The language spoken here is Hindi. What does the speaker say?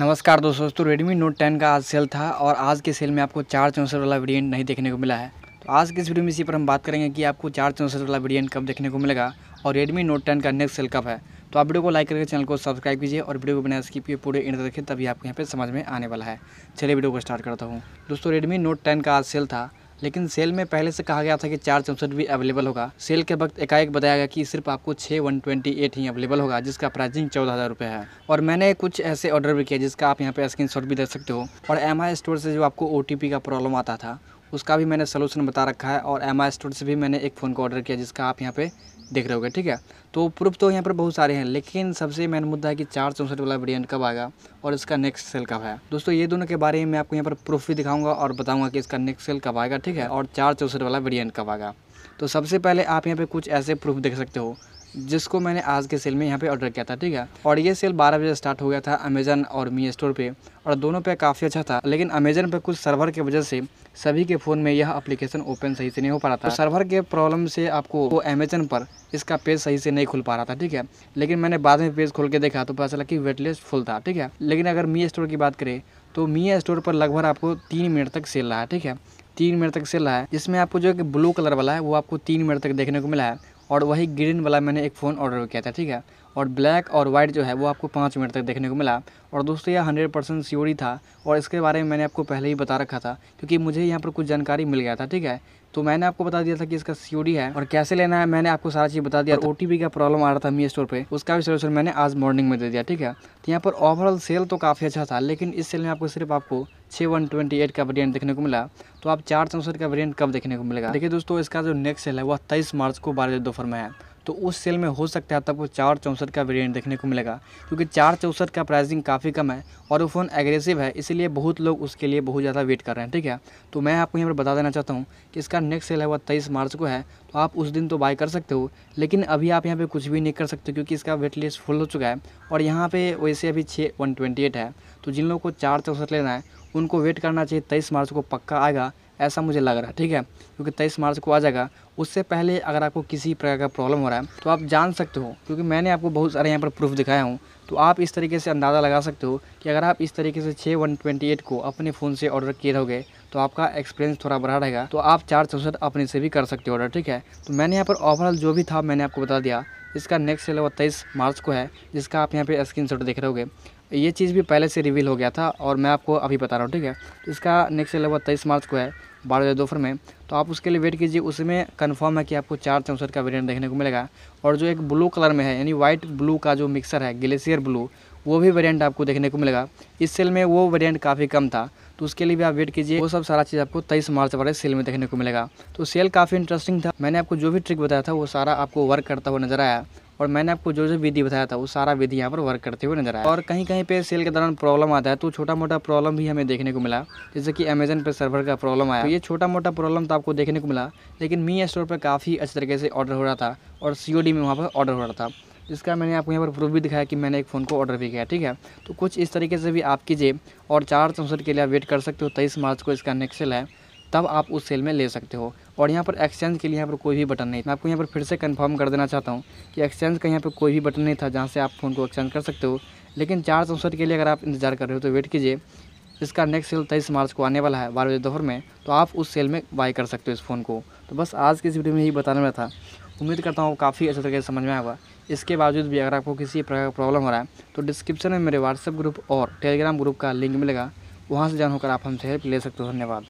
नमस्कार दोस्तों दोस्तों रेडमी नोट 10 का आज सेल था और आज के सेल में आपको चार चौंसठ वाला वेरिएंट नहीं देखने को मिला है तो आज के इस वीडियो में इसी पर हम बात करेंगे कि आपको चार चौंसठ वाला वेरिएंट कब देखने को मिलेगा और रेडमी नोट 10 का नेक्स्ट सेल कब है तो आप वीडियो को लाइक करके चैनल को सब्सक्राइब कीजिए और वीडियो को बिना स्किप किए पूरे इंटर रखें तभी आपको यहाँ पर समझ में आने वाला है चलिए वीडियो को स्टार्ट करता हूँ दोस्तों रेडमी नोट टेन का आज सेल था लेकिन सेल में पहले से कहा गया था कि चार चौंसठ भी अवेलेबल होगा सेल के वक्त एकाएक बताया गया कि सिर्फ आपको छः वन ट्वेंटी एट ही अवेलेबल होगा जिसका प्राइसिंग चौदह हज़ार रुपये है और मैंने कुछ ऐसे ऑर्डर भी किया जिसका आप यहाँ पे स्क्रीन भी दे सकते हो और एम स्टोर से जो आपको ओ का प्रॉब्लम आता था उसका भी मैंने सोलूशन बता रखा है और एम स्टोर से भी मैंने एक फ़ोन को ऑर्डर किया जिसका आप यहाँ पे देख रहे होगे ठीक है तो प्रूफ तो यहाँ पर बहुत सारे हैं लेकिन सबसे मेन मुद्दा है कि चार चौंसठ वाला वेरियंट कब आएगा और इसका नेक्स्ट सेल कब है दोस्तों ये दोनों के बारे में मैं आपको यहाँ पर प्रूफ भी दिखाऊंगा और बताऊंगा कि इसका नेक्स्ट सेल कब आएगा ठीक है और चार चौंसठ वाला वेरियंट कब आएगा तो सबसे पहले आप यहाँ पर कुछ ऐसे प्रूफ देख सकते हो जिसको मैंने आज के सेल में यहाँ पे ऑर्डर किया था ठीक है और ये सेल 12 बजे स्टार्ट हो गया था अमेजन और मी स्टोर पे और दोनों पे काफ़ी अच्छा था लेकिन अमेजन पे कुछ सर्वर की वजह से सभी के फ़ोन में यह एप्लीकेशन ओपन सही से नहीं हो पा रहा था तो सर्वर के प्रॉब्लम से आपको वो अमेजन पर इसका पेज सही से नहीं खुल पा रहा था ठीक है लेकिन मैंने बाद में पेज खोल के देखा तो पता चला कि वेटलेस फुल था ठीक है लेकिन अगर मी स्टोर की बात करें तो मी स्टोर पर लगभग आपको तीन मिनट तक सेल रहा है ठीक है तीन मिनट तक सेल रहा है जिसमें आपको जो ब्लू कलर वाला है वो आपको तीन मिनट तक देखने को मिला है और वही ग्रीन वाला मैंने एक फ़ोन ऑर्डर किया था ठीक है और ब्लैक और वाइट जो है वो आपको पाँच मिनट तक देखने को मिला और दोस्तों यह हंड्रेड परसेंट सियोरी था और इसके बारे में मैंने आपको पहले ही बता रखा था क्योंकि मुझे यहाँ पर कुछ जानकारी मिल गया था ठीक है तो मैंने आपको बता दिया था कि इसका सीओडी है और कैसे लेना है मैंने आपको सारा चीज़ बता दिया ओ टी का प्रॉब्लम आ रहा था मी स्टोर पे उसका भी सोल्यूशन मैंने आज मॉर्निंग में दे दिया ठीक है तो यहाँ पर ओवरऑल सेल तो काफ़ी अच्छा था लेकिन इस सेल में आपको सिर्फ आपको छः वन ट्वेंटी एट का वेरियंट देखने को मिला तो आप चार चौंसठ का वेरियंट कब देखने को मिलेगा देखिए दोस्तों इसका जो नेक्स्ट सेल है वह तेईस मार्च को बारह दोपहर में है तो उस सेल में हो सकता है आपको चार चौंसठ का वेरिएंट देखने को मिलेगा क्योंकि चार चौंसठ का प्राइसिंग काफ़ी कम है और वो फ़ोन एग्रेसिव है इसलिए बहुत लोग उसके लिए बहुत ज़्यादा वेट कर रहे हैं ठीक है तो मैं आपको यहाँ पर बता देना चाहता हूँ कि इसका नेक्स्ट सेल है वह तेईस मार्च को है तो आप उस दिन तो बाय कर सकते हो लेकिन अभी आप यहाँ पर कुछ भी नहीं कर सकते क्योंकि इसका वेट लिस्ट फुल हो चुका है और यहाँ पर वैसे अभी छः वन है तो जिन लोगों को चार चौंसठ लेना है उनको वेट करना चाहिए तेईस मार्च को पक्का आएगा ऐसा मुझे लग रहा है ठीक है क्योंकि तेईस मार्च को आ जाएगा उससे पहले अगर आपको किसी प्रकार का प्रॉब्लम हो रहा है तो आप जान सकते हो क्योंकि मैंने आपको बहुत सारे यहाँ पर प्रूफ दिखाया हूँ तो आप इस तरीके से अंदाज़ा लगा सकते हो कि अगर आप इस तरीके से छः वन ट्वेंटी एट को अपने फ़ोन से ऑर्डर किए रहोगे तो आपका एक्सपीरियंस थोड़ा बढ़ा रहेगा तो आप चार चौसठ अपने से भी कर सकते हो ऑर्डर ठीक है तो मैंने यहाँ पर ओवरऑल जो भी था मैंने आपको बता दिया इसका नेक्स्ट सेल वो तेईस मार्च को है जिसका आप यहाँ पर स्क्रीन देख रहे होगे ये चीज़ भी पहले से रिवील हो गया था और मैं आपको अभी बता रहा हूँ ठीक है तो इसका नेक्स्ट लगभग तेईस मार्च को है बारह बजे दोपहर में तो आप उसके लिए वेट कीजिए उसमें कंफर्म है कि आपको चार चौंसठ का वेरिएंट देखने को मिलेगा और जो एक ब्लू कलर में है यानी वाइट ब्लू का जो मिक्सर है ग्लेशियर ब्लू वो भी वेरिएंट आपको देखने को मिलेगा इस सेल में वो वेरिएंट काफ़ी कम था तो उसके लिए भी आप वेट कीजिए वो सब सारा चीज़ आपको तेईस मार्च वाले सेल में देखने को मिलेगा तो सेल काफ़ी इंटरेस्टिंग था मैंने आपको जो भी ट्रिक बताया था वो सारा आपको वर्क करता हुआ नजर आया और मैंने आपको जो जो विधि बताया था वो सारा विधि यहाँ पर वर्क करते हुए नजर आया और कहीं कहीं पे सेल के दौरान प्रॉब्लम आता है तो छोटा मोटा प्रॉब्लम भी हमें देखने को मिला जैसे कि अमेजन पे सर्वर का प्रॉब्लम आया तो ये छोटा मोटा प्रॉब्लम तो आपको देखने को मिला लेकिन मी स्टोर पर काफ़ी अच्छे तरीके से ऑर्डर हो रहा था और सी में वहाँ पर ऑर्डर हो रहा था जिसका मैंने आपको यहाँ पर प्रूफ भी दिखाया कि मैंने एक फ़ोन को ऑर्डर भी किया ठीक है तो कुछ इस तरीके से भी आप कीजिए और चार चौंसठ के लिए वेट कर सकते हो तेईस मार्च को इसका नेक्स्ट सेल है तब आप उस सेल में ले सकते हो और यहाँ पर एक्सचेंज के लिए यहाँ पर कोई भी बटन नहीं मैं आपको यहाँ पर फिर से कंफर्म कर देना चाहता हूँ कि एक्सचेंज का यहाँ पर कोई भी बटन नहीं था जहाँ से आप फ़ोन को एक्सचेंज कर सकते हो लेकिन चार चौंसठ के लिए अगर आप इंतजार कर रहे हो तो वेट कीजिए इसका नेक्स्ट सेल तेईस मार्च को आने वाला है बारह बजे दोपहर में तो आप उस सेल में बाई कर सकते हो इस फ़ोन को तो बस आज की इस वीडियो में यही बताने में था उम्मीद करता हूँ काफ़ी अच्छे तरीके से समझ में आएगा इसके बावजूद भी अगर आपको किसी प्रकार का प्रॉब्लम हो रहा है तो डिस्क्रिप्शन में मेरे व्हाट्सएप ग्रुप और टेलीग्राम ग्रुप का लिंक मिलेगा वहाँ से जान होकर आप हमसे हेल्प ले सकते हो धन्यवाद